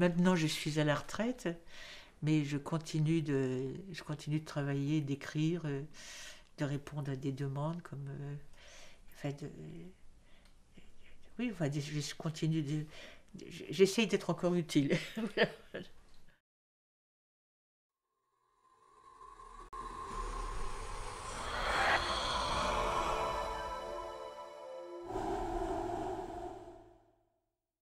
Maintenant, je suis à la retraite, mais je continue de, je continue de travailler, d'écrire, euh, de répondre à des demandes comme. Euh, euh, oui, je continue de. J'essaye d'être encore utile.